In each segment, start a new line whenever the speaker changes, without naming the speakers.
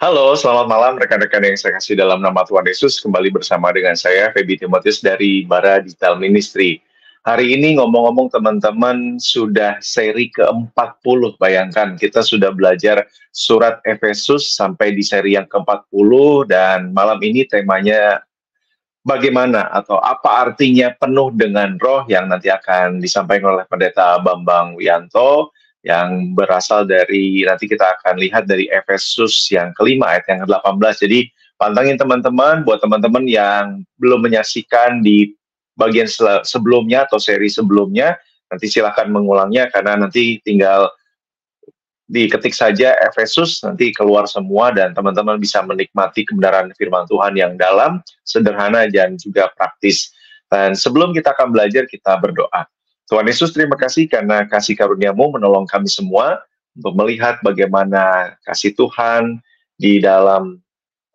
Halo, selamat malam rekan-rekan yang saya kasih dalam nama Tuhan Yesus. Kembali bersama dengan saya, Feby Timotius dari Bara Digital Ministry. Hari ini ngomong-ngomong teman-teman sudah seri ke-40, bayangkan kita sudah belajar surat Efesus sampai di seri yang ke-40 dan malam ini temanya bagaimana atau apa artinya penuh dengan roh yang nanti akan disampaikan oleh Pendeta Bambang Wianto yang berasal dari nanti kita akan lihat dari Efesus yang kelima ayat yang ke-18. Jadi pantangin teman-teman buat teman-teman yang belum menyaksikan di bagian sebelumnya atau seri sebelumnya nanti silahkan mengulangnya karena nanti tinggal diketik saja Efesus nanti keluar semua dan teman-teman bisa menikmati kebenaran firman Tuhan yang dalam, sederhana dan juga praktis. Dan sebelum kita akan belajar kita berdoa. Tuhan Yesus terima kasih karena kasih karuniamu menolong kami semua untuk melihat bagaimana kasih Tuhan di dalam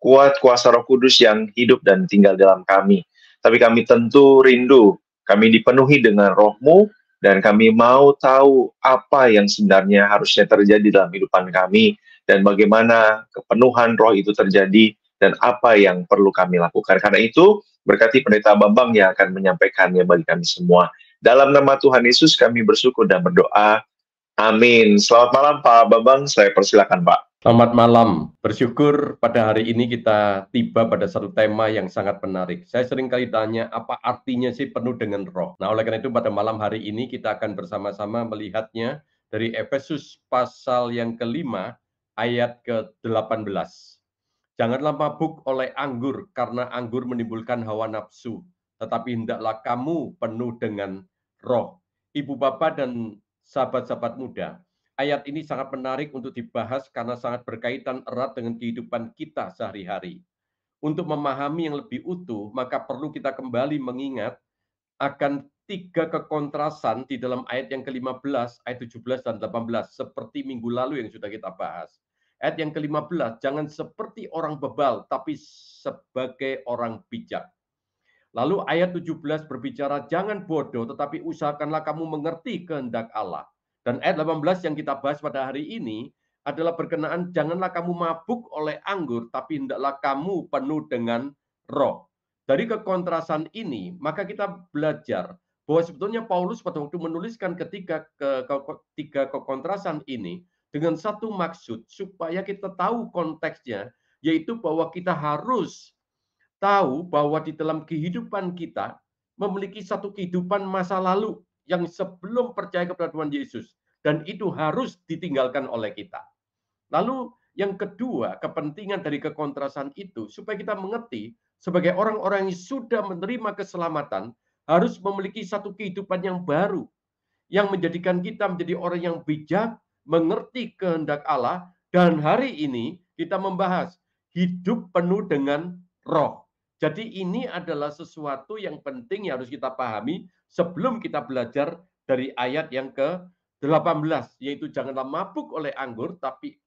kuat kuasa roh kudus yang hidup dan tinggal dalam kami. Tapi kami tentu rindu, kami dipenuhi dengan rohmu dan kami mau tahu apa yang sebenarnya harusnya terjadi dalam kehidupan kami dan bagaimana kepenuhan roh itu terjadi dan apa yang perlu kami lakukan. Karena itu, berkati Pendeta Bambang yang akan menyampaikannya bagi kami semua. Dalam nama Tuhan Yesus kami bersyukur dan berdoa. Amin. Selamat malam Pak Bambang, saya persilakan Pak. Selamat malam. Bersyukur
pada hari ini kita tiba pada satu tema yang sangat menarik. Saya sering kali tanya apa artinya sih penuh dengan roh. Nah, oleh karena itu pada malam hari ini kita akan bersama-sama melihatnya dari Efesus pasal yang kelima ayat ke-18. Janganlah mabuk oleh anggur karena anggur menimbulkan hawa nafsu, tetapi hendaklah kamu penuh dengan roh. Ibu bapak dan sahabat-sahabat muda, ayat ini sangat menarik untuk dibahas karena sangat berkaitan erat dengan kehidupan kita sehari-hari. Untuk memahami yang lebih utuh, maka perlu kita kembali mengingat akan tiga kekontrasan di dalam ayat yang ke-15, ayat 17 dan 18 seperti minggu lalu yang sudah kita bahas. Ayat yang ke-15, jangan seperti orang bebal tapi sebagai orang bijak. Lalu ayat 17 berbicara jangan bodoh tetapi usahakanlah kamu mengerti kehendak Allah. Dan ayat 18 yang kita bahas pada hari ini adalah berkenaan janganlah kamu mabuk oleh anggur tapi hendaklah kamu penuh dengan roh. Dari kekontrasan ini maka kita belajar bahwa sebetulnya Paulus pada waktu menuliskan ketiga ke, ke, tiga kekontrasan ini dengan satu maksud supaya kita tahu konteksnya yaitu bahwa kita harus tahu bahwa di dalam kehidupan kita memiliki satu kehidupan masa lalu yang sebelum percaya kepada Tuhan Yesus dan itu harus ditinggalkan oleh kita. Lalu yang kedua, kepentingan dari kekontrasan itu supaya kita mengerti sebagai orang-orang yang sudah menerima keselamatan harus memiliki satu kehidupan yang baru yang menjadikan kita menjadi orang yang bijak, mengerti kehendak Allah dan hari ini kita membahas hidup penuh dengan roh. Jadi ini adalah sesuatu yang penting yang harus kita pahami sebelum kita belajar dari ayat yang ke-18 yaitu janganlah mabuk oleh anggur tapi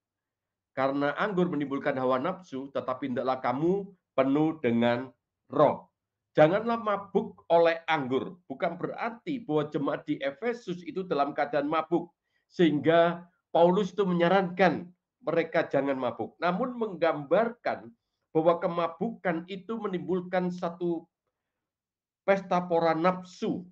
karena anggur menimbulkan hawa nafsu tetapi hendaklah kamu penuh dengan roh. Janganlah mabuk oleh anggur. Bukan berarti bahwa jemaat di Efesus itu dalam keadaan mabuk sehingga Paulus itu menyarankan mereka jangan mabuk. Namun menggambarkan bahwa kemabukan itu menimbulkan satu pesta pora nafsu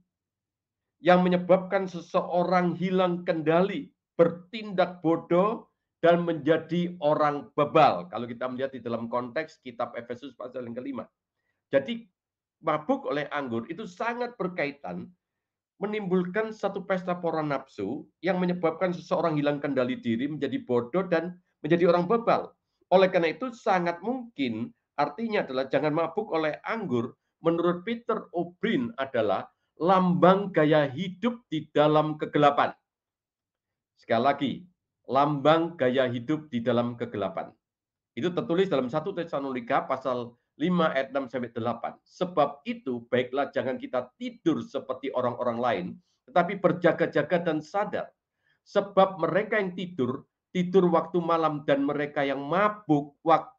yang menyebabkan seseorang hilang kendali, bertindak bodoh, dan menjadi orang bebal. Kalau kita melihat di dalam konteks kitab Efesus pasal yang kelima. Jadi mabuk oleh anggur itu sangat berkaitan menimbulkan satu pesta pora nafsu yang menyebabkan seseorang hilang kendali diri, menjadi bodoh, dan menjadi orang bebal. Oleh karena itu sangat mungkin artinya adalah jangan mabuk oleh anggur menurut Peter O'Brien adalah lambang gaya hidup di dalam kegelapan. Sekali lagi, lambang gaya hidup di dalam kegelapan. Itu tertulis dalam 1 Tesalonika pasal 5 ayat 6 sampai 8. Sebab itu baiklah jangan kita tidur seperti orang-orang lain, tetapi berjaga-jaga dan sadar. Sebab mereka yang tidur tidur waktu malam dan mereka yang mabuk wak,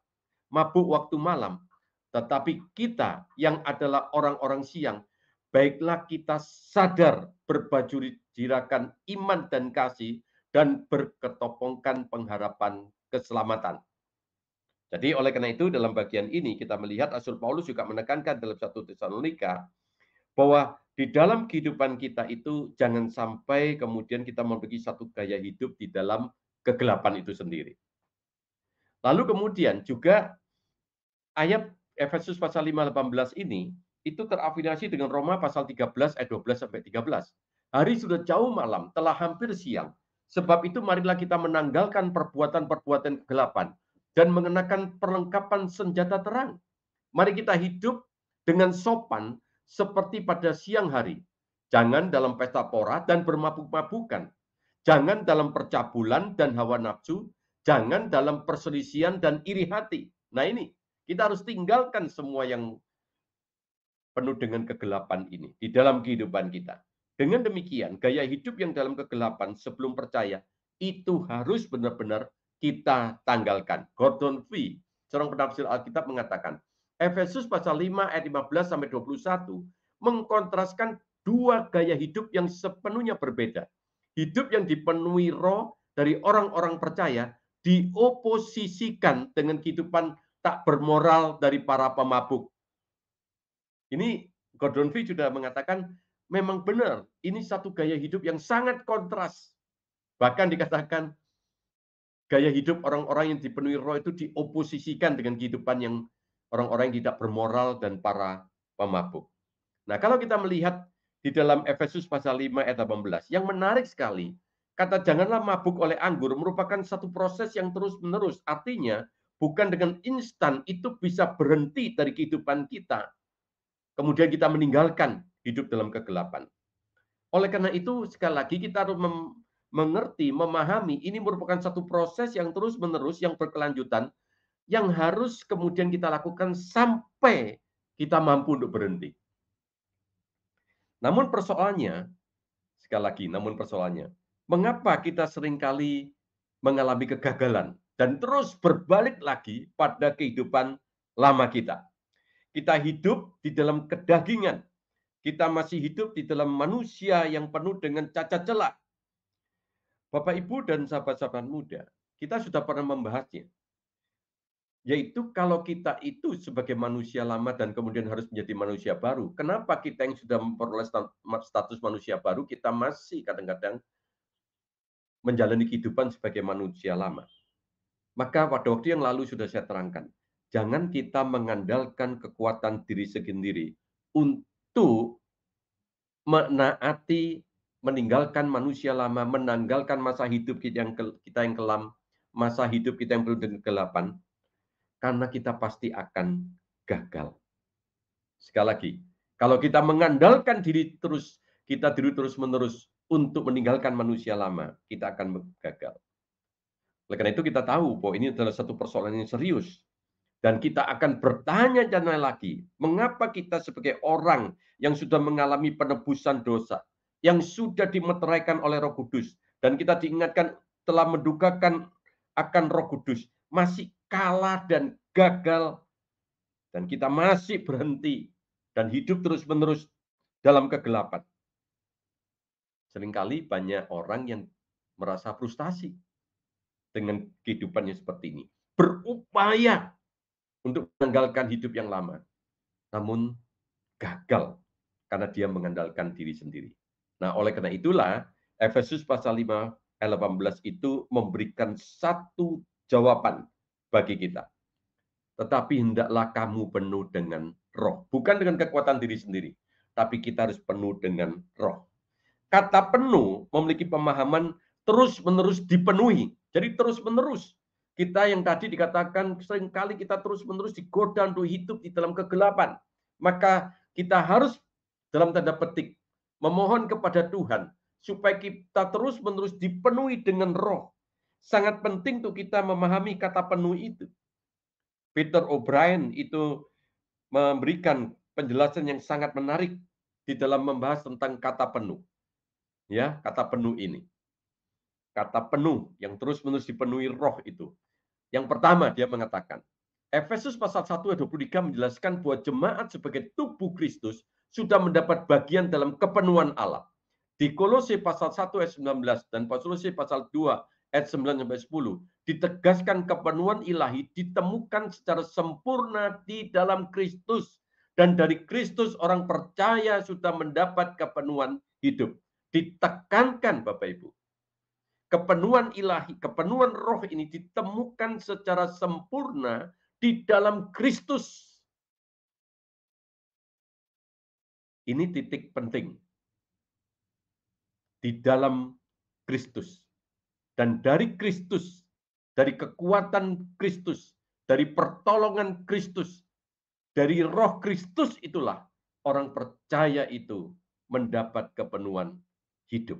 mabuk waktu malam. Tetapi kita yang adalah orang-orang siang, baiklah kita sadar berbaju dirakan iman dan kasih dan berketopongkan pengharapan keselamatan. Jadi oleh karena itu dalam bagian ini kita melihat Rasul Paulus juga menekankan dalam satu Tesalonika bahwa di dalam kehidupan kita itu jangan sampai kemudian kita memiliki satu gaya hidup di dalam kegelapan itu sendiri. Lalu kemudian juga ayat Efesus pasal 5:18 ini itu terafiliasi dengan Roma pasal 13 ayat 12 sampai 13. Hari sudah jauh malam, telah hampir siang. Sebab itu marilah kita menanggalkan perbuatan-perbuatan kegelapan dan mengenakan perlengkapan senjata terang. Mari kita hidup dengan sopan seperti pada siang hari. Jangan dalam pesta pora dan bermabuk-mabukan, Jangan dalam percabulan dan hawa nafsu, jangan dalam perselisihan dan iri hati. Nah ini, kita harus tinggalkan semua yang penuh dengan kegelapan ini di dalam kehidupan kita. Dengan demikian, gaya hidup yang dalam kegelapan sebelum percaya itu harus benar-benar kita tanggalkan. Gordon Fee, seorang penafsir Alkitab mengatakan, Efesus pasal 5 ayat 15 sampai 21 mengkontraskan dua gaya hidup yang sepenuhnya berbeda hidup yang dipenuhi roh dari orang-orang percaya dioposisikan dengan kehidupan tak bermoral dari para pemabuk. Ini Gordon Fee sudah mengatakan memang benar ini satu gaya hidup yang sangat kontras. Bahkan dikatakan gaya hidup orang-orang yang dipenuhi roh itu dioposisikan dengan kehidupan yang orang-orang yang tidak bermoral dan para pemabuk. Nah, kalau kita melihat di dalam Efesus pasal 5 ayat 18. Yang menarik sekali, kata janganlah mabuk oleh anggur merupakan satu proses yang terus-menerus. Artinya, bukan dengan instan itu bisa berhenti dari kehidupan kita. Kemudian kita meninggalkan hidup dalam kegelapan. Oleh karena itu, sekali lagi kita harus mem mengerti, memahami ini merupakan satu proses yang terus-menerus, yang berkelanjutan, yang harus kemudian kita lakukan sampai kita mampu untuk berhenti. Namun persoalannya, sekali lagi, namun persoalannya, mengapa kita seringkali mengalami kegagalan dan terus berbalik lagi pada kehidupan lama kita? Kita hidup di dalam kedagingan. Kita masih hidup di dalam manusia yang penuh dengan cacat celah. Bapak, Ibu, dan sahabat-sahabat muda, kita sudah pernah membahasnya yaitu kalau kita itu sebagai manusia lama dan kemudian harus menjadi manusia baru, kenapa kita yang sudah memperoleh status manusia baru, kita masih kadang-kadang menjalani kehidupan sebagai manusia lama. Maka pada waktu yang lalu sudah saya terangkan, jangan kita mengandalkan kekuatan diri sendiri untuk menaati meninggalkan manusia lama, menanggalkan masa hidup kita yang kelam, masa hidup kita yang penuh dengan kegelapan karena kita pasti akan gagal. Sekali lagi, kalau kita mengandalkan diri terus, kita diri terus-menerus untuk meninggalkan manusia lama, kita akan gagal. Oleh karena itu kita tahu bahwa ini adalah satu persoalan yang serius. Dan kita akan bertanya jangan lagi, mengapa kita sebagai orang yang sudah mengalami penebusan dosa, yang sudah dimeteraikan oleh roh kudus, dan kita diingatkan telah mendukakan akan roh kudus, masih kalah dan gagal dan kita masih berhenti dan hidup terus-menerus dalam kegelapan. Seringkali banyak orang yang merasa frustasi dengan kehidupannya seperti ini.
Berupaya
untuk menanggalkan hidup yang lama. Namun gagal karena dia mengandalkan diri sendiri. Nah, oleh karena itulah Efesus pasal 5 ayat 18 itu memberikan satu jawaban bagi kita. Tetapi hendaklah kamu penuh dengan roh. Bukan dengan kekuatan diri sendiri. Tapi kita harus penuh dengan roh. Kata penuh memiliki pemahaman terus-menerus dipenuhi. Jadi terus-menerus. Kita yang tadi dikatakan seringkali kita terus-menerus digoda untuk hidup di dalam kegelapan. Maka kita harus dalam tanda petik memohon kepada Tuhan supaya kita terus-menerus dipenuhi dengan roh sangat penting tuh kita memahami kata penuh itu. Peter O'Brien itu memberikan penjelasan yang sangat menarik di dalam membahas tentang kata penuh. Ya, kata penuh ini. Kata penuh yang terus-menerus dipenuhi roh itu. Yang pertama dia mengatakan, Efesus pasal 1 ayat 23 menjelaskan bahwa jemaat sebagai tubuh Kristus sudah mendapat bagian dalam kepenuhan Allah. Di Kolose pasal 1 ayat 19 dan Kolose pasal 2 ayat 9 sampai 10 ditegaskan kepenuhan ilahi ditemukan secara sempurna di dalam Kristus dan dari Kristus orang percaya sudah mendapat kepenuhan hidup ditekankan Bapak Ibu kepenuhan ilahi kepenuhan roh ini ditemukan secara sempurna di dalam Kristus ini titik penting di dalam Kristus dan dari Kristus, dari kekuatan Kristus, dari pertolongan Kristus, dari roh Kristus itulah orang percaya itu mendapat kepenuhan hidup.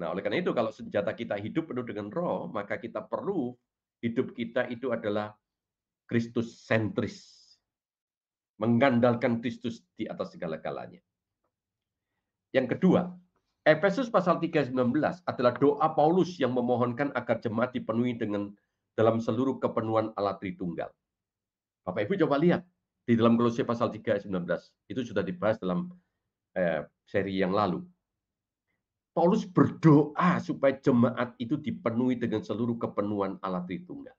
Nah, oleh karena itu kalau senjata kita hidup penuh dengan roh, maka kita perlu hidup kita itu adalah Kristus sentris. Mengandalkan Kristus di atas segala-galanya. Yang kedua, Efesus pasal 3:19 adalah doa Paulus yang memohonkan agar jemaat dipenuhi dengan dalam seluruh kepenuhan Allah Tritunggal. Bapak Ibu coba lihat di dalam Kolose pasal 3:19 Itu sudah dibahas dalam eh, seri yang lalu. Paulus berdoa supaya jemaat itu dipenuhi dengan seluruh kepenuhan Allah Tritunggal.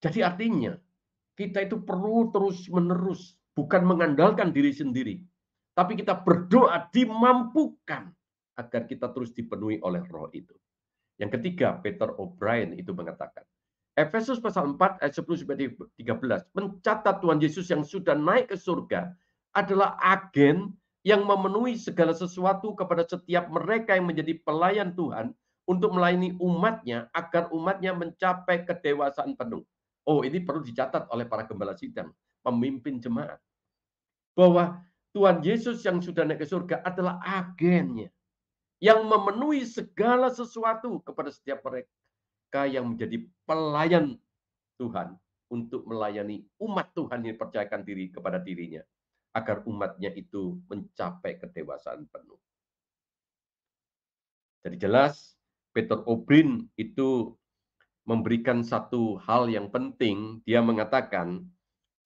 Jadi artinya kita itu perlu terus-menerus bukan mengandalkan diri sendiri, tapi kita berdoa dimampukan agar kita terus dipenuhi oleh roh itu. Yang ketiga, Peter O'Brien itu mengatakan, Efesus pasal 4 ayat 10 sampai 13 mencatat Tuhan Yesus yang sudah naik ke surga adalah agen yang memenuhi segala sesuatu kepada setiap mereka yang menjadi pelayan Tuhan untuk melayani umatnya agar umatnya mencapai kedewasaan penuh. Oh, ini perlu dicatat oleh para gembala sidang, pemimpin jemaat. Bahwa Tuhan Yesus yang sudah naik ke surga adalah agennya yang memenuhi segala sesuatu kepada setiap mereka yang menjadi pelayan Tuhan untuk melayani umat Tuhan yang percayakan diri kepada dirinya agar umatnya itu mencapai kedewasaan penuh. Jadi jelas Peter Obrien itu memberikan satu hal yang penting, dia mengatakan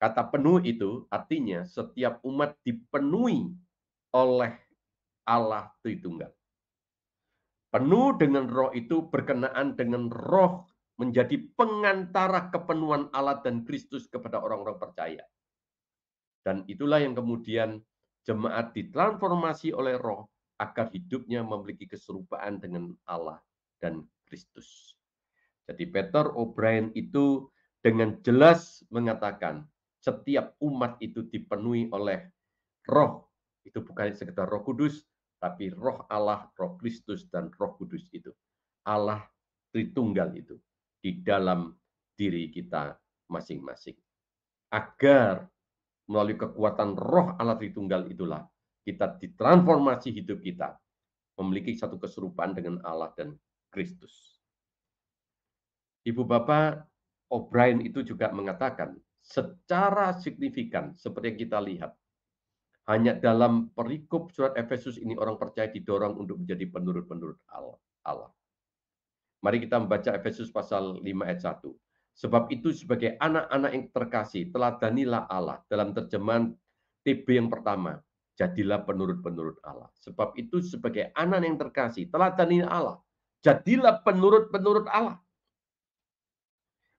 Kata penuh itu artinya setiap umat dipenuhi oleh Allah Tritunggal. Penuh dengan roh itu berkenaan dengan roh menjadi pengantara kepenuhan Allah dan Kristus kepada orang-orang percaya. Dan itulah yang kemudian jemaat ditransformasi oleh roh agar hidupnya memiliki keserupaan dengan Allah dan Kristus. Jadi Peter O'Brien itu dengan jelas mengatakan setiap umat itu dipenuhi oleh roh. Itu bukan sekedar roh kudus, tapi roh Allah, roh Kristus, dan roh kudus itu. Allah Tritunggal itu di dalam diri kita masing-masing. Agar melalui kekuatan roh Allah Tritunggal itulah kita ditransformasi hidup kita memiliki satu keserupaan dengan Allah dan Kristus. Ibu Bapak O'Brien itu juga mengatakan secara signifikan seperti yang kita lihat. Hanya dalam perikop surat Efesus ini orang percaya didorong untuk menjadi penurut-penurut Allah. Mari kita membaca Efesus pasal 5 ayat 1. Sebab itu sebagai anak-anak yang terkasih, teladanilah Allah. Dalam terjemahan TB yang pertama, jadilah penurut-penurut Allah. Sebab itu sebagai anak yang terkasih, teladanilah Allah. Jadilah penurut-penurut Allah.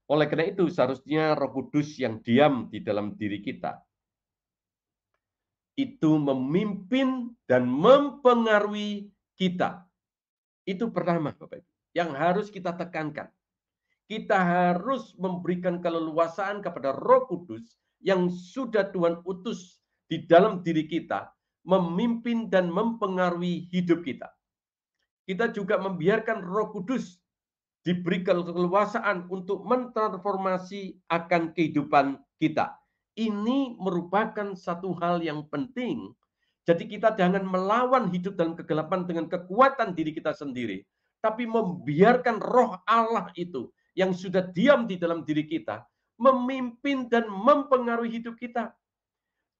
Oleh karena itu seharusnya Roh Kudus yang diam di dalam diri kita itu memimpin dan mempengaruhi kita. Itu pertama Bapak Ibu, yang harus kita tekankan. Kita harus memberikan keleluasaan kepada Roh Kudus yang sudah Tuhan utus di dalam diri kita memimpin dan mempengaruhi hidup kita. Kita juga membiarkan Roh Kudus diberikan keleluasaan untuk mentransformasi akan kehidupan kita. Ini merupakan satu hal yang penting. Jadi kita jangan melawan hidup dalam kegelapan dengan kekuatan diri kita sendiri, tapi membiarkan roh Allah itu yang sudah diam di dalam diri kita memimpin dan mempengaruhi hidup kita.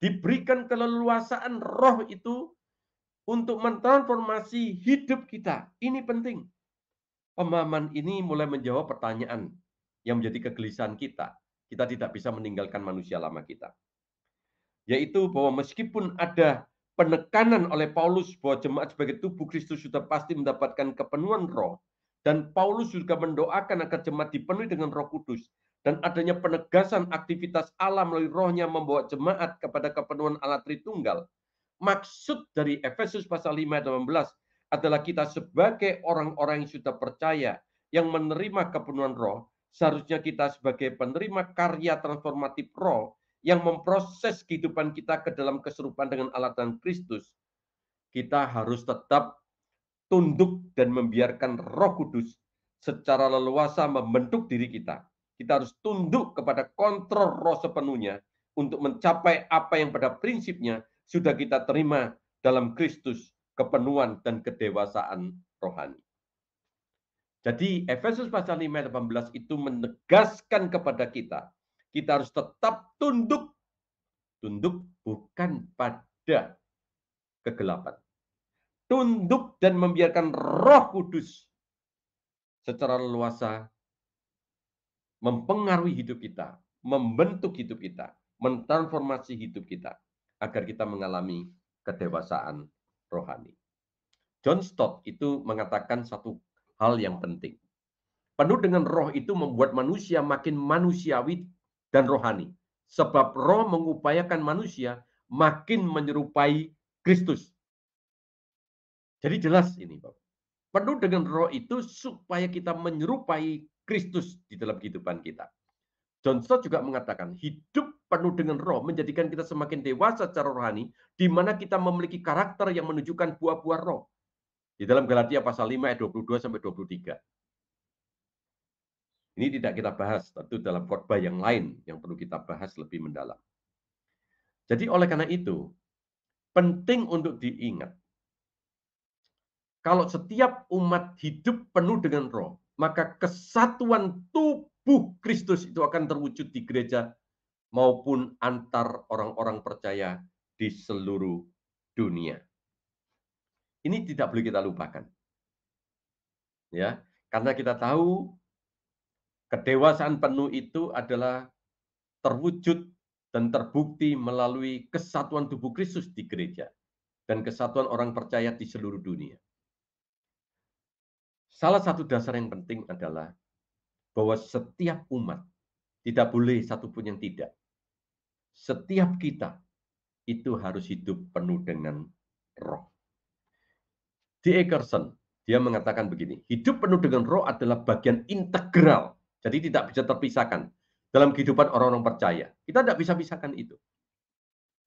Diberikan keleluasaan roh itu untuk mentransformasi hidup kita. Ini penting. Pemahaman ini mulai menjawab pertanyaan yang menjadi kegelisahan kita. Kita tidak bisa meninggalkan manusia lama kita. Yaitu bahwa meskipun ada penekanan oleh Paulus bahwa jemaat sebagai tubuh Kristus sudah pasti mendapatkan kepenuhan roh, dan Paulus juga mendoakan agar jemaat dipenuhi dengan Roh Kudus dan adanya penegasan aktivitas alam melalui rohnya membawa jemaat kepada kepenuhan alat Tritunggal. Maksud dari Efesus pasal 5 ayat 18 adalah kita sebagai orang-orang yang sudah percaya yang menerima kepenuhan roh, seharusnya kita sebagai penerima karya transformatif roh yang memproses kehidupan kita ke dalam keserupaan dengan alatan dan Kristus, kita harus tetap tunduk dan membiarkan roh kudus secara leluasa membentuk diri kita. Kita harus tunduk kepada kontrol roh sepenuhnya untuk mencapai apa yang pada prinsipnya sudah kita terima dalam Kristus kepenuhan dan kedewasaan rohani. Jadi Efesus pasal 5 ayat 18 itu menegaskan kepada kita, kita harus tetap tunduk. Tunduk bukan pada kegelapan. Tunduk dan membiarkan Roh Kudus secara leluasa mempengaruhi hidup kita, membentuk hidup kita, mentransformasi hidup kita agar kita mengalami kedewasaan rohani. John Stott itu mengatakan satu hal yang penting. Penuh dengan roh itu membuat manusia makin manusiawi dan rohani. Sebab roh mengupayakan manusia makin menyerupai Kristus. Jadi jelas ini, Bapak. Penuh dengan roh itu supaya kita menyerupai Kristus di dalam kehidupan kita. John Stott juga mengatakan, hidup penuh dengan roh menjadikan kita semakin dewasa secara rohani, di mana kita memiliki karakter yang menunjukkan buah-buah roh. Di dalam Galatia pasal 5 ayat 22 sampai 23. Ini tidak kita bahas, tentu dalam khotbah yang lain yang perlu kita bahas lebih mendalam. Jadi oleh karena itu, penting untuk diingat. Kalau setiap umat hidup penuh dengan roh, maka kesatuan tubuh Kristus itu akan terwujud di gereja maupun antar orang-orang percaya di seluruh dunia. Ini tidak boleh kita lupakan. Ya, karena kita tahu kedewasaan penuh itu adalah terwujud dan terbukti melalui kesatuan tubuh Kristus di gereja dan kesatuan orang percaya di seluruh dunia. Salah satu dasar yang penting adalah bahwa setiap umat tidak boleh satu pun yang tidak. Setiap kita itu harus hidup penuh dengan roh. Di Ekerson, dia mengatakan begini, hidup penuh dengan roh adalah bagian integral. Jadi tidak bisa terpisahkan dalam kehidupan orang-orang percaya. Kita tidak bisa pisahkan itu.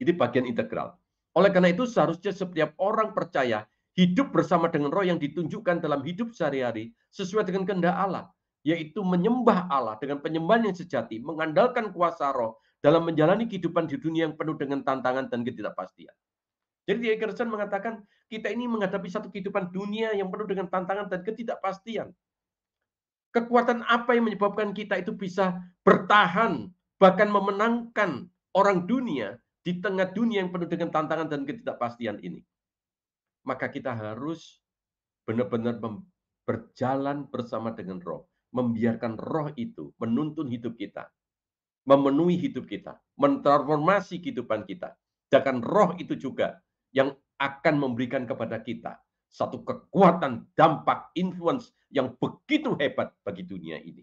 Ini bagian integral. Oleh karena itu seharusnya setiap orang percaya hidup bersama dengan roh yang ditunjukkan dalam hidup sehari-hari sesuai dengan kehendak Allah, yaitu menyembah Allah dengan penyembahan yang sejati, mengandalkan kuasa roh dalam menjalani kehidupan di dunia yang penuh dengan tantangan dan ketidakpastian. Jadi Dia Carson mengatakan, kita ini menghadapi satu kehidupan dunia yang penuh dengan tantangan dan ketidakpastian. Kekuatan apa yang menyebabkan kita itu bisa bertahan, bahkan memenangkan orang dunia di tengah dunia yang penuh dengan tantangan dan ketidakpastian ini maka kita harus benar-benar berjalan bersama dengan roh. Membiarkan roh itu menuntun hidup kita. Memenuhi hidup kita. Mentransformasi kehidupan kita. Jangan roh itu juga yang akan memberikan kepada kita satu kekuatan dampak influence yang begitu hebat bagi dunia ini.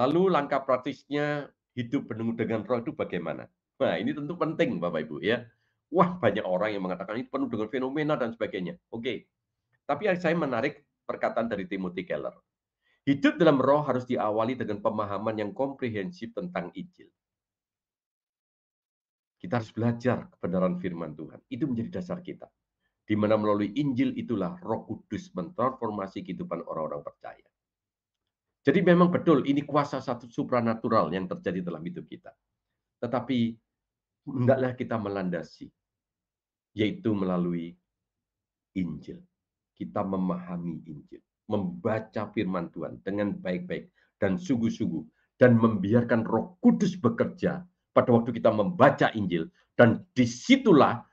Lalu langkah praktisnya hidup penuh dengan roh itu bagaimana? Nah, ini tentu penting Bapak Ibu ya. Wah, banyak orang yang mengatakan ini penuh dengan fenomena dan sebagainya. Oke. Okay. Tapi saya menarik perkataan dari Timothy Keller. Hidup dalam roh harus diawali dengan pemahaman yang komprehensif tentang Injil. Kita harus belajar kebenaran firman Tuhan. Itu menjadi dasar kita. Di mana melalui Injil itulah roh kudus mentransformasi kehidupan orang-orang percaya. Jadi memang betul ini kuasa satu supranatural yang terjadi dalam hidup kita. Tetapi hendaklah kita melandasi yaitu melalui Injil. Kita memahami Injil, membaca firman Tuhan dengan baik-baik dan sungguh-sungguh dan membiarkan Roh Kudus bekerja pada waktu kita membaca Injil dan disitulah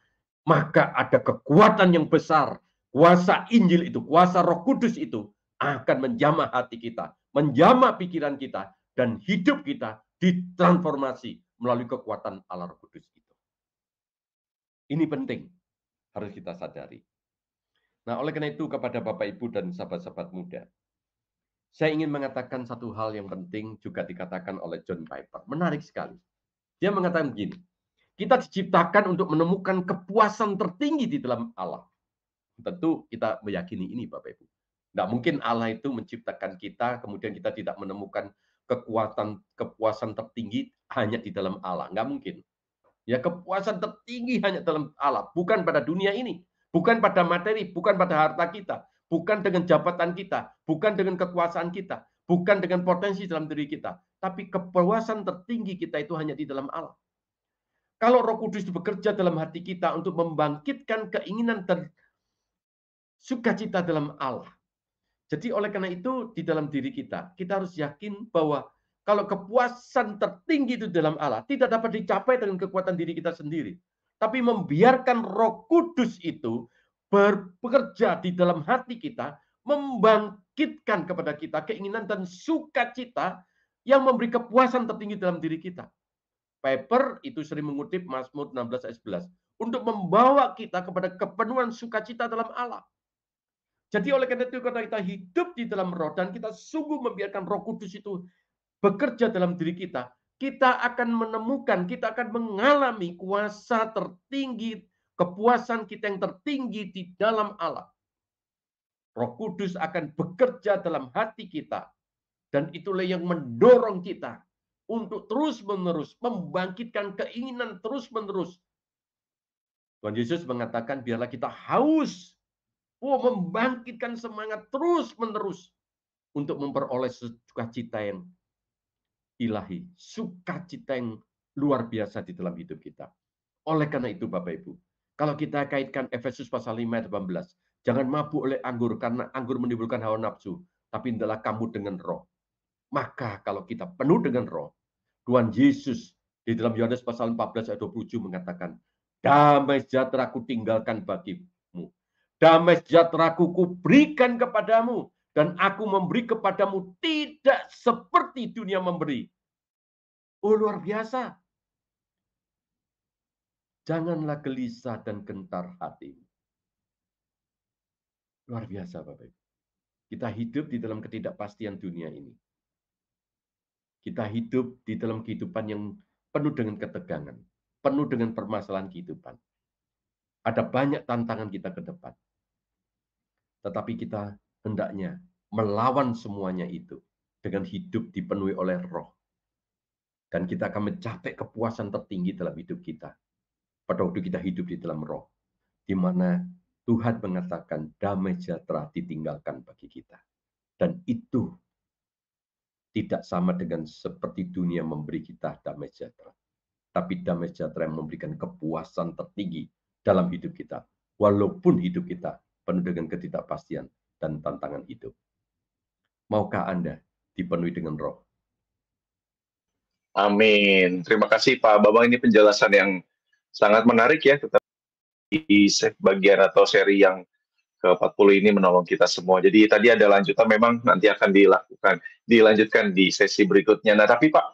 maka ada kekuatan yang besar kuasa Injil itu kuasa Roh Kudus itu akan menjamah hati kita menjamah pikiran kita dan hidup kita ditransformasi melalui kekuatan Allah Roh Kudus ini penting, harus kita sadari. Nah, oleh karena itu kepada Bapak Ibu dan sahabat-sahabat muda, saya ingin mengatakan satu hal yang penting juga dikatakan oleh John Piper. Menarik sekali. Dia mengatakan begini, kita diciptakan untuk menemukan kepuasan tertinggi di dalam Allah. Tentu kita meyakini ini Bapak Ibu. Tidak mungkin Allah itu menciptakan kita, kemudian kita tidak menemukan kekuatan kepuasan tertinggi hanya di dalam Allah. Nggak mungkin. Ya kepuasan tertinggi hanya dalam Allah, bukan pada dunia ini, bukan pada materi, bukan pada harta kita, bukan dengan jabatan kita, bukan dengan kekuasaan kita, bukan dengan potensi dalam diri kita, tapi kepuasan tertinggi kita itu hanya di dalam Allah. Kalau Roh Kudus bekerja dalam hati kita untuk membangkitkan keinginan dan sukacita dalam Allah. Jadi oleh karena itu di dalam diri kita, kita harus yakin bahwa kalau kepuasan tertinggi itu dalam Allah tidak dapat dicapai dengan kekuatan diri kita sendiri. Tapi membiarkan roh kudus itu bekerja di dalam hati kita, membangkitkan kepada kita keinginan dan sukacita yang memberi kepuasan tertinggi dalam diri kita. Paper itu sering mengutip Mazmur 16 ayat 11 untuk membawa kita kepada kepenuhan sukacita dalam Allah. Jadi oleh karena itu kita hidup di dalam roh dan kita sungguh membiarkan roh kudus itu bekerja dalam diri kita, kita akan menemukan, kita akan mengalami kuasa tertinggi, kepuasan kita yang tertinggi di dalam Allah. Roh Kudus akan bekerja dalam hati kita. Dan itulah yang mendorong kita untuk terus-menerus membangkitkan keinginan terus-menerus. Tuhan Yesus mengatakan biarlah kita haus oh, membangkitkan semangat terus-menerus untuk memperoleh sukacita yang ilahi, sukacita yang luar biasa di dalam hidup kita. Oleh karena itu Bapak Ibu, kalau kita kaitkan Efesus pasal 5 ayat 18, jangan mabuk oleh anggur karena anggur menimbulkan hawa nafsu, tapi adalah kamu dengan roh. Maka kalau kita penuh dengan roh, Tuhan Yesus di dalam Yohanes pasal 14 ayat 27 mengatakan, damai sejahtera ku tinggalkan bagimu. Damai sejahtera ku berikan kepadamu. Dan aku memberi kepadamu tidak seperti dunia memberi. Oh luar biasa. Janganlah gelisah dan gentar hatimu. Luar biasa Bapak Ibu. Kita hidup di dalam ketidakpastian dunia ini. Kita hidup di dalam kehidupan yang penuh dengan ketegangan, penuh dengan permasalahan kehidupan. Ada banyak tantangan kita ke depan. Tetapi kita hendaknya melawan semuanya itu dengan hidup dipenuhi oleh roh. Dan kita akan mencapai kepuasan tertinggi dalam hidup kita. Pada waktu kita hidup di dalam roh. Di mana Tuhan mengatakan damai sejahtera ditinggalkan bagi kita. Dan itu tidak sama dengan seperti dunia memberi kita damai sejahtera. Tapi damai sejahtera yang memberikan kepuasan tertinggi dalam hidup kita. Walaupun hidup kita penuh dengan ketidakpastian, dan tantangan hidup. Maukah Anda dipenuhi dengan roh?
Amin. Terima kasih Pak Bambang ini penjelasan yang sangat menarik ya. Kita di bagian atau seri yang ke-40 ini menolong kita semua. Jadi tadi ada lanjutan memang nanti akan dilakukan, dilanjutkan di sesi berikutnya. Nah tapi Pak,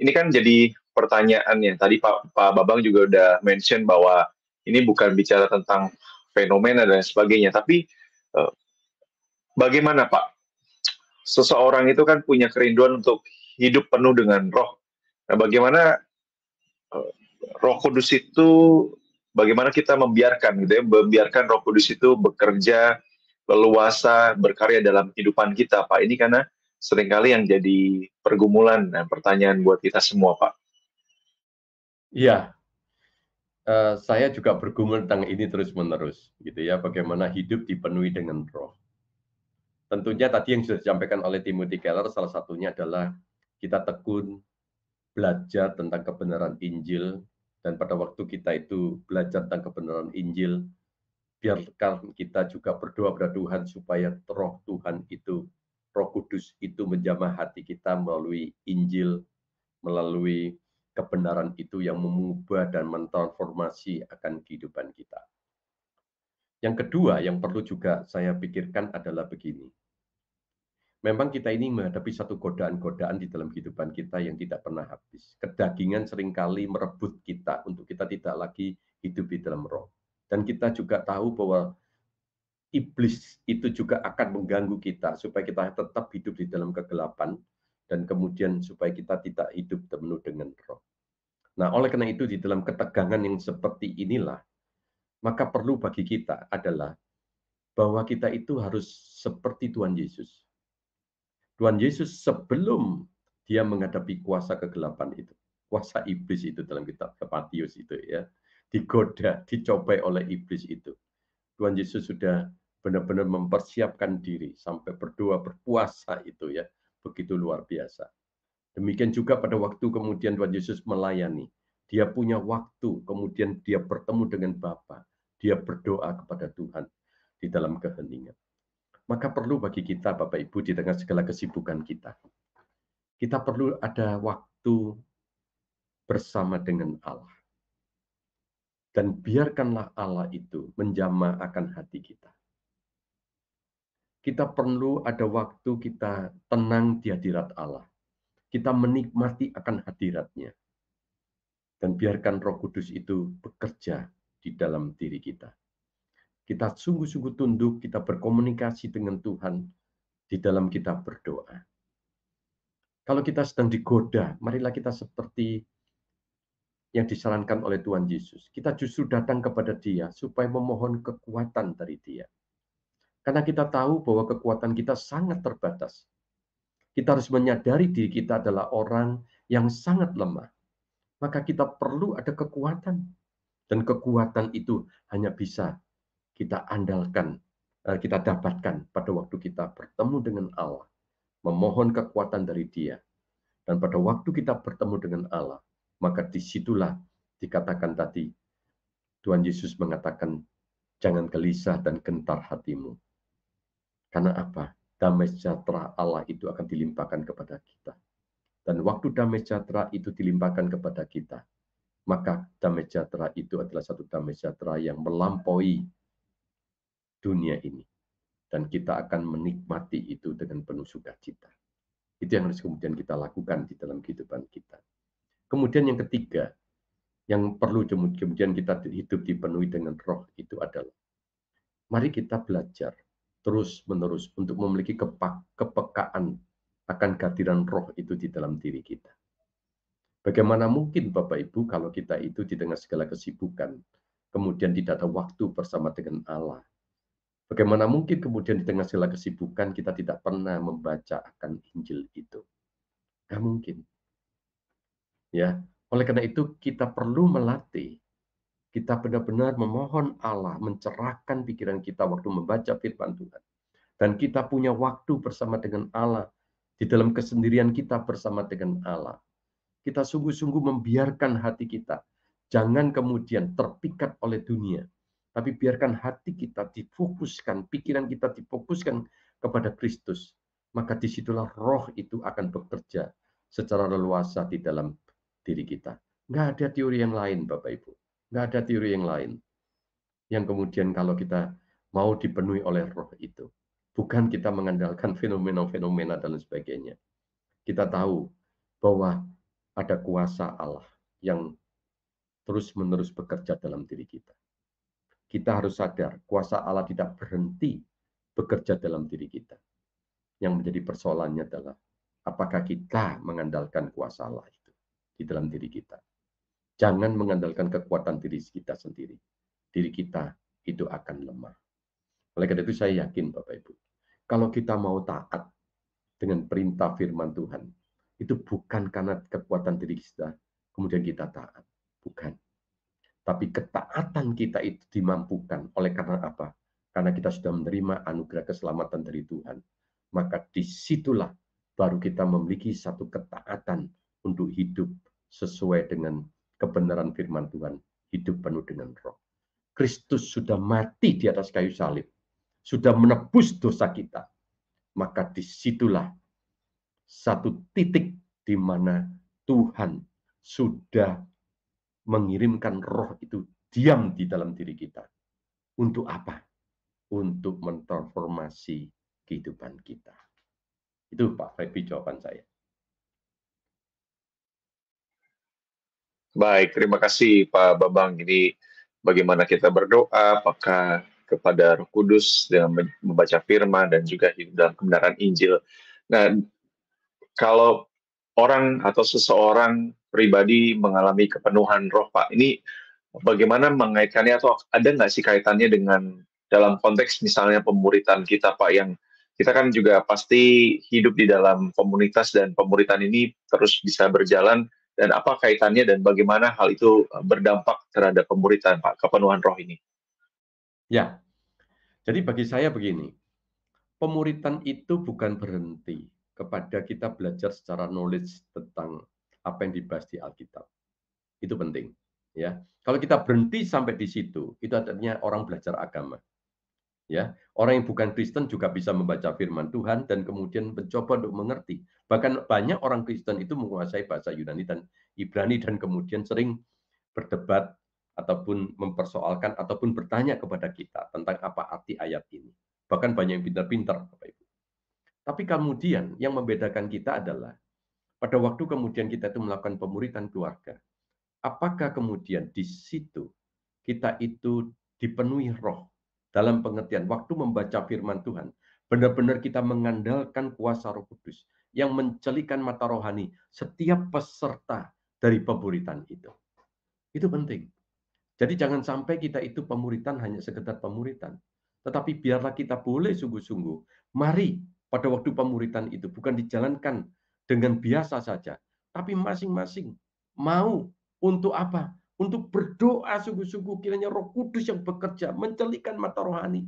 ini kan jadi pertanyaan yang Tadi Pak, Pak Babang juga udah mention bahwa ini bukan bicara tentang fenomena dan sebagainya, tapi eh, bagaimana Pak? Seseorang itu kan punya kerinduan untuk hidup penuh dengan roh. Nah, bagaimana eh, roh kudus itu, bagaimana kita membiarkan gitu ya, membiarkan roh kudus itu bekerja, leluasa, berkarya dalam kehidupan kita Pak. Ini karena seringkali yang jadi pergumulan dan pertanyaan buat kita semua Pak. Iya,
uh, saya juga bergumul tentang ini terus-menerus gitu ya, bagaimana hidup dipenuhi dengan roh Tentunya tadi yang sudah disampaikan oleh Timothy Keller salah satunya adalah kita tekun belajar tentang kebenaran Injil dan pada waktu kita itu belajar tentang kebenaran Injil biarkan kita juga berdoa kepada Tuhan supaya roh Tuhan itu Roh Kudus itu menjamah hati kita melalui Injil, melalui kebenaran itu yang mengubah dan mentransformasi akan kehidupan kita. Yang kedua yang perlu juga saya pikirkan adalah begini. Memang kita ini menghadapi satu godaan-godaan di dalam kehidupan kita yang tidak pernah habis. Kedagingan seringkali merebut kita untuk kita tidak lagi hidup di dalam roh. Dan kita juga tahu bahwa iblis itu juga akan mengganggu kita supaya kita tetap hidup di dalam kegelapan dan kemudian supaya kita tidak hidup penuh dengan roh. Nah, oleh karena itu di dalam ketegangan yang seperti inilah maka perlu bagi kita adalah bahwa kita itu harus seperti Tuhan Yesus. Tuhan Yesus sebelum dia menghadapi kuasa kegelapan itu, kuasa iblis itu dalam kitab Kepatius itu ya, digoda, dicobai oleh iblis itu. Tuhan Yesus sudah benar-benar mempersiapkan diri sampai berdoa berpuasa itu ya, begitu luar biasa. Demikian juga pada waktu kemudian Tuhan Yesus melayani, dia punya waktu, kemudian dia bertemu dengan Bapa dia berdoa kepada Tuhan di dalam keheningan. Maka perlu bagi kita, Bapak Ibu, di tengah segala kesibukan kita, kita perlu ada waktu bersama dengan Allah. Dan biarkanlah Allah itu menjama akan hati kita. Kita perlu ada waktu kita tenang di hadirat Allah. Kita menikmati akan hadiratnya. Dan biarkan roh kudus itu bekerja di dalam diri kita. Kita sungguh-sungguh tunduk, kita berkomunikasi dengan Tuhan di dalam kita berdoa. Kalau kita sedang digoda, marilah kita seperti yang disarankan oleh Tuhan Yesus. Kita justru datang kepada Dia supaya memohon kekuatan dari Dia. Karena kita tahu bahwa kekuatan kita sangat terbatas. Kita harus menyadari diri kita adalah orang yang sangat lemah. Maka kita perlu ada kekuatan dan kekuatan itu hanya bisa kita andalkan, eh, kita dapatkan pada waktu kita bertemu dengan Allah, memohon kekuatan dari Dia. Dan pada waktu kita bertemu dengan Allah, maka disitulah dikatakan tadi, Tuhan Yesus mengatakan, jangan gelisah dan gentar hatimu. Karena apa? Damai sejahtera Allah itu akan dilimpahkan kepada kita. Dan waktu damai sejahtera itu dilimpahkan kepada kita, maka damai sejahtera itu adalah satu damai sejahtera yang melampaui dunia ini. Dan kita akan menikmati itu dengan penuh sukacita. Itu yang harus kemudian kita lakukan di dalam kehidupan kita. Kemudian yang ketiga, yang perlu kemudian kita hidup dipenuhi dengan roh itu adalah, mari kita belajar terus-menerus untuk memiliki kepekaan akan kehadiran roh itu di dalam diri kita Bagaimana mungkin Bapak Ibu kalau kita itu di tengah segala kesibukan, kemudian tidak ada waktu bersama dengan Allah. Bagaimana mungkin kemudian di tengah segala kesibukan kita tidak pernah membaca akan Injil itu? Gak mungkin. Ya, oleh karena itu kita perlu melatih kita benar-benar memohon Allah mencerahkan pikiran kita waktu membaca firman Tuhan. Dan kita punya waktu bersama dengan Allah. Di dalam kesendirian kita bersama dengan Allah kita sungguh-sungguh membiarkan hati kita. Jangan kemudian terpikat oleh dunia. Tapi biarkan hati kita difokuskan, pikiran kita difokuskan kepada Kristus. Maka disitulah roh itu akan bekerja secara leluasa di dalam diri kita. Nggak ada teori yang lain, Bapak Ibu. Nggak ada teori yang lain. Yang kemudian kalau kita mau dipenuhi oleh roh itu. Bukan kita mengandalkan fenomena-fenomena dan sebagainya. Kita tahu bahwa ada kuasa Allah yang terus-menerus bekerja dalam diri kita. Kita harus sadar, kuasa Allah tidak berhenti bekerja dalam diri kita. Yang menjadi persoalannya adalah apakah kita mengandalkan kuasa Allah itu di dalam diri kita. Jangan mengandalkan kekuatan diri kita sendiri. Diri kita itu akan lemah. Oleh karena itu saya yakin Bapak Ibu, kalau kita mau taat dengan perintah firman Tuhan, itu bukan karena kekuatan diri kita, kemudian kita taat. Bukan. Tapi ketaatan kita itu dimampukan oleh karena apa? Karena kita sudah menerima anugerah keselamatan dari Tuhan. Maka disitulah baru kita memiliki satu ketaatan untuk hidup sesuai dengan kebenaran firman Tuhan, hidup penuh dengan roh. Kristus sudah mati di atas kayu salib, sudah menebus dosa kita. Maka disitulah satu titik di mana Tuhan sudah mengirimkan roh itu diam di dalam diri kita. Untuk apa? Untuk mentransformasi kehidupan kita. Itu Pak Febi jawaban saya.
Baik, terima kasih Pak Babang. Jadi bagaimana kita berdoa, apakah kepada Roh Kudus dengan membaca firman dan juga hidup dalam kebenaran Injil. Nah, kalau orang atau seseorang pribadi mengalami kepenuhan roh Pak, ini bagaimana mengaitkannya atau ada nggak sih kaitannya dengan dalam konteks misalnya pemuritan kita Pak yang kita kan juga pasti hidup di dalam komunitas dan pemuritan ini terus bisa berjalan dan apa kaitannya dan bagaimana hal itu e, berdampak terhadap pemuritan Pak kepenuhan roh ini.
Ya. Jadi bagi saya begini. Pemuritan itu bukan berhenti kepada kita belajar secara knowledge tentang apa yang dibahas di Alkitab. Itu penting. Ya, kalau kita berhenti sampai di situ, itu artinya orang belajar agama. Ya, orang yang bukan Kristen juga bisa membaca firman Tuhan dan kemudian mencoba untuk mengerti. Bahkan banyak orang Kristen itu menguasai bahasa Yunani dan Ibrani dan kemudian sering berdebat ataupun mempersoalkan ataupun bertanya kepada kita tentang apa arti ayat ini. Bahkan banyak yang pintar-pintar, Bapak Ibu. Tapi kemudian yang membedakan kita adalah pada waktu kemudian kita itu melakukan pemuritan keluarga, apakah kemudian di situ kita itu dipenuhi roh dalam pengertian waktu membaca firman Tuhan, benar-benar kita mengandalkan kuasa Roh Kudus yang mencelikan mata rohani setiap peserta dari pemuritan itu. Itu penting. Jadi jangan sampai kita itu pemuritan hanya sekedar pemuritan, tetapi biarlah kita boleh sungguh-sungguh mari pada waktu pemuritan itu bukan dijalankan dengan biasa saja, tapi masing-masing mau untuk apa? Untuk berdoa sungguh-sungguh kiranya Roh Kudus yang bekerja mencelikan mata rohani.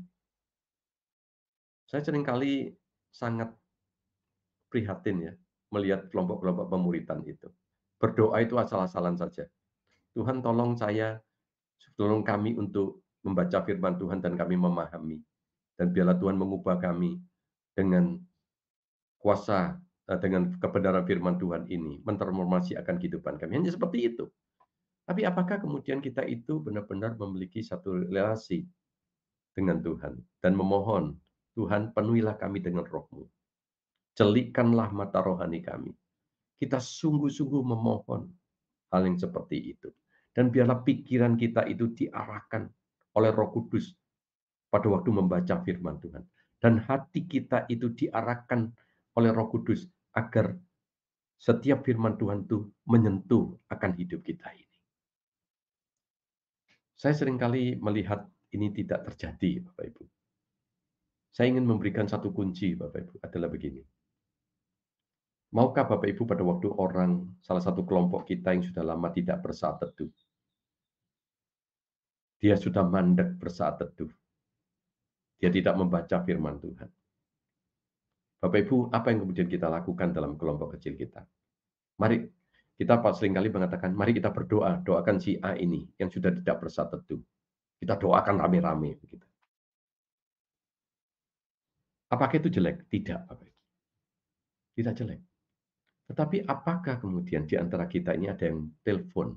Saya seringkali sangat prihatin ya melihat kelompok-kelompok pemuritan itu. Berdoa itu asal-asalan saja. Tuhan tolong saya, tolong kami untuk membaca firman Tuhan dan kami memahami. Dan biarlah Tuhan mengubah kami dengan kuasa eh, dengan kebenaran firman Tuhan ini mentransformasi akan kehidupan kami. Hanya seperti itu. Tapi apakah kemudian kita itu benar-benar memiliki satu relasi dengan Tuhan dan memohon Tuhan penuhilah kami dengan rohmu. celikanlah mata rohani kami. Kita sungguh-sungguh memohon hal yang seperti itu. Dan biarlah pikiran kita itu diarahkan oleh roh kudus pada waktu membaca firman Tuhan dan hati kita itu diarahkan oleh Roh Kudus agar setiap firman Tuhan itu menyentuh akan hidup kita ini. Saya seringkali melihat ini tidak terjadi, Bapak Ibu. Saya ingin memberikan satu kunci, Bapak Ibu, adalah begini. Maukah Bapak Ibu pada waktu orang, salah satu kelompok kita yang sudah lama tidak bersaat teduh, dia sudah mandek bersaat teduh, dia tidak membaca firman Tuhan. Bapak Ibu, apa yang kemudian kita lakukan dalam kelompok kecil kita? Mari kita seringkali mengatakan, mari kita berdoa, doakan si A ini yang sudah tidak bersatu teduh. Kita doakan rame-rame. Begitu. Apakah itu jelek? Tidak, Bapak Ibu. Tidak jelek. Tetapi apakah kemudian di antara kita ini ada yang telepon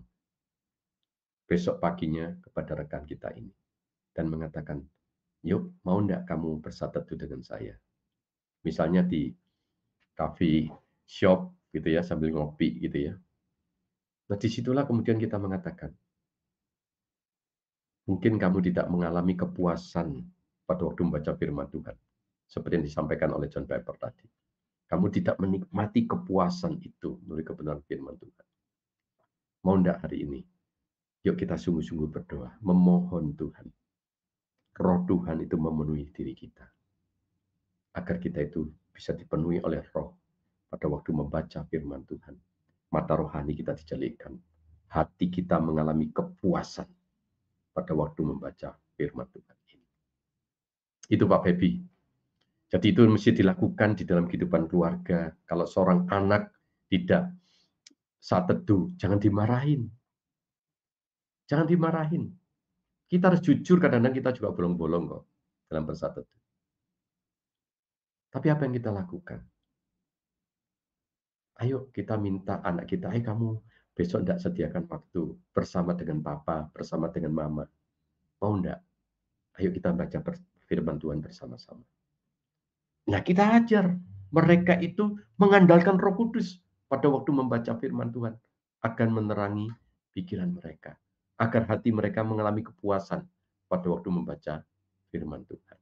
besok paginya kepada rekan kita ini dan mengatakan, yuk mau ndak kamu bersatu dengan saya? Misalnya di kafe shop gitu ya sambil ngopi gitu ya. Nah disitulah kemudian kita mengatakan, mungkin kamu tidak mengalami kepuasan pada waktu membaca firman Tuhan. Seperti yang disampaikan oleh John Piper tadi. Kamu tidak menikmati kepuasan itu melalui kebenaran firman Tuhan. Mau ndak hari ini? Yuk kita sungguh-sungguh berdoa, memohon Tuhan roh Tuhan itu memenuhi diri kita. Agar kita itu bisa dipenuhi oleh roh pada waktu membaca firman Tuhan. Mata rohani kita dijelikan. Hati kita mengalami kepuasan pada waktu membaca firman Tuhan ini. Itu Pak Febi. Jadi itu mesti dilakukan di dalam kehidupan keluarga. Kalau seorang anak tidak saat teduh, jangan dimarahin. Jangan dimarahin. Kita harus jujur, kadang-kadang kita juga bolong-bolong kok dalam bersatu. Tapi apa yang kita lakukan? Ayo kita minta anak kita, ayo kamu besok tidak sediakan waktu bersama dengan papa, bersama dengan mama. Mau enggak? Ayo kita baca firman Tuhan bersama-sama. Nah kita ajar mereka itu mengandalkan roh kudus pada waktu membaca firman Tuhan akan menerangi pikiran mereka agar hati mereka mengalami kepuasan pada waktu membaca firman Tuhan.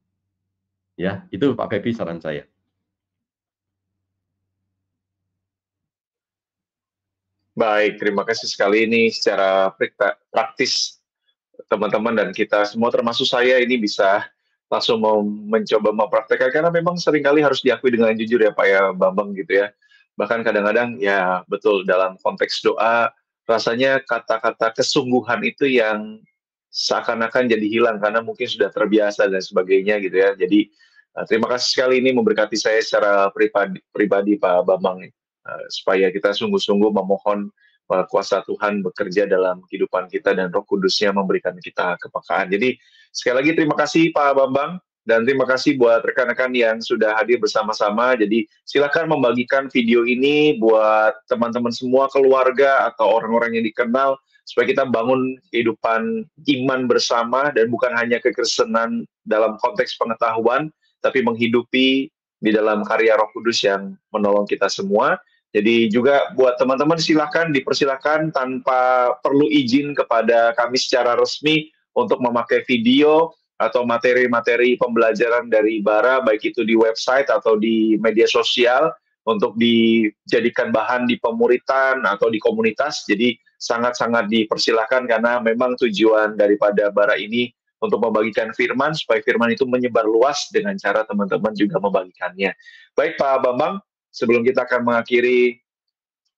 Ya, itu Pak Febi saran saya.
Baik, terima kasih sekali ini secara praktis teman-teman dan kita semua termasuk saya ini bisa langsung mau mencoba mempraktekkan karena memang seringkali harus diakui dengan jujur ya Pak ya Bambang gitu ya. Bahkan kadang-kadang ya betul dalam konteks doa rasanya kata-kata kesungguhan itu yang seakan-akan jadi hilang karena mungkin sudah terbiasa dan sebagainya gitu ya. Jadi eh, terima kasih sekali ini memberkati saya secara pribadi, pribadi Pak Bambang eh, supaya kita sungguh-sungguh memohon kuasa Tuhan bekerja dalam kehidupan kita dan Roh Kudusnya memberikan kita kepekaan. Jadi sekali lagi terima kasih Pak Bambang dan terima kasih buat rekan-rekan yang sudah hadir bersama-sama. Jadi silakan membagikan video ini buat teman-teman semua, keluarga atau orang-orang yang dikenal supaya kita bangun kehidupan iman bersama dan bukan hanya kekristenan dalam konteks pengetahuan, tapi menghidupi di dalam karya Roh Kudus yang menolong kita semua. Jadi juga buat teman-teman silakan dipersilakan tanpa perlu izin kepada kami secara resmi untuk memakai video atau materi-materi pembelajaran dari Bara baik itu di website atau di media sosial untuk dijadikan bahan di pemuritan atau di komunitas. Jadi sangat-sangat dipersilahkan karena memang tujuan daripada Bara ini untuk membagikan firman supaya firman itu menyebar luas dengan cara teman-teman juga membagikannya. Baik Pak Bambang, sebelum kita akan mengakhiri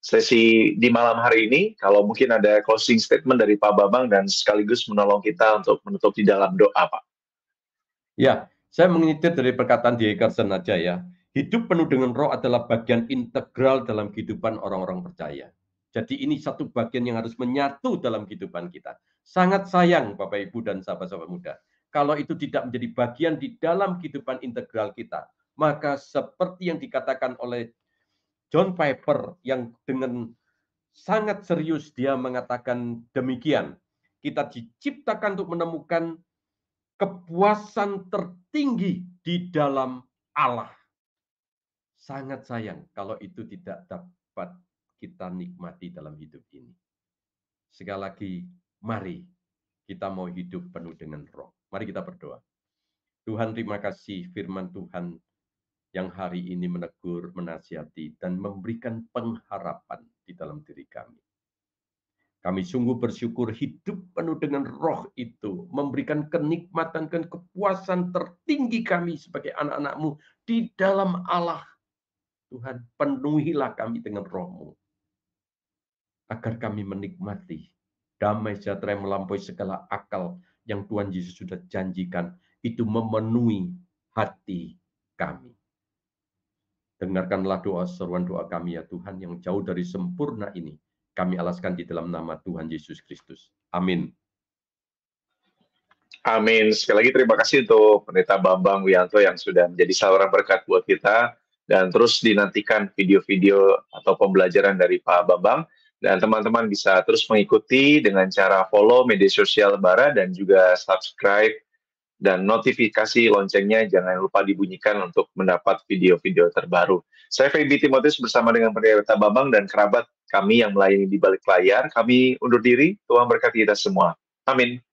sesi di malam hari ini, kalau mungkin ada closing statement dari Pak Bambang dan sekaligus menolong kita untuk menutup di dalam doa Pak.
Ya, saya mengintip dari perkataan di Carson aja ya. Hidup penuh dengan roh adalah bagian integral dalam kehidupan orang-orang percaya. Jadi ini satu bagian yang harus menyatu dalam kehidupan kita. Sangat sayang Bapak Ibu dan sahabat-sahabat muda. Kalau itu tidak menjadi bagian di dalam kehidupan integral kita, maka seperti yang dikatakan oleh John Piper yang dengan sangat serius dia mengatakan demikian. Kita diciptakan untuk menemukan kepuasan tertinggi di dalam Allah. Sangat sayang kalau itu tidak dapat kita nikmati dalam hidup ini. Sekali lagi, mari kita mau hidup penuh dengan roh. Mari kita berdoa. Tuhan terima kasih firman Tuhan yang hari ini menegur, menasihati, dan memberikan pengharapan di dalam diri kami. Kami sungguh bersyukur hidup penuh dengan roh itu. Memberikan kenikmatan dan kepuasan tertinggi kami sebagai anak-anakmu di dalam Allah. Tuhan penuhilah kami dengan rohmu. Agar kami menikmati damai sejahtera yang melampaui segala akal yang Tuhan Yesus sudah janjikan. Itu memenuhi hati kami. Dengarkanlah doa seruan doa kami ya Tuhan yang jauh dari sempurna ini kami alaskan di dalam nama Tuhan Yesus Kristus. Amin.
Amin. Sekali lagi terima kasih untuk Pendeta Bambang Wianto yang sudah menjadi saluran berkat buat kita dan terus dinantikan video-video atau pembelajaran dari Pak Bambang dan teman-teman bisa terus mengikuti dengan cara follow media sosial Bara dan juga subscribe dan notifikasi loncengnya jangan lupa dibunyikan untuk mendapat video-video terbaru. Saya Feby Timotius bersama dengan Pendeta Bambang dan kerabat kami yang melayani di balik layar. Kami undur diri, Tuhan berkati kita semua. Amin.